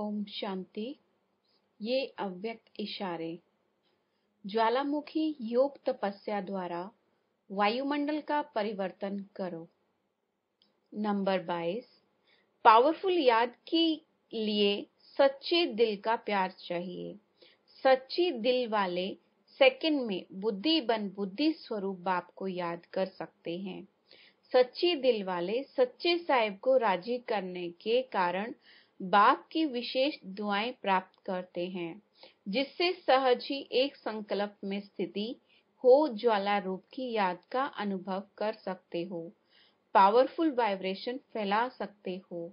ओम शांति ये अव्यक्त इशारे ज्वालामुखी योग तपस्या द्वारा वायुमंडल का परिवर्तन करो नंबर 22 पावरफुल याद के लिए सच्चे दिल का प्यार चाहिए सच्चे दिल वाले सेकंड में बुद्धि बन बुद्धि स्वरूप बाप को याद कर सकते हैं सच्चे दिल वाले सच्चे साहिब को राजी करने के कारण बाप की विशेष दुआएं प्राप्त करते हैं जिससे सहज ही एक संकल्प में स्थिति हो ज्वाला रूप की याद का अनुभव कर सकते हो पावरफुल वाइब्रेशन फैला सकते हो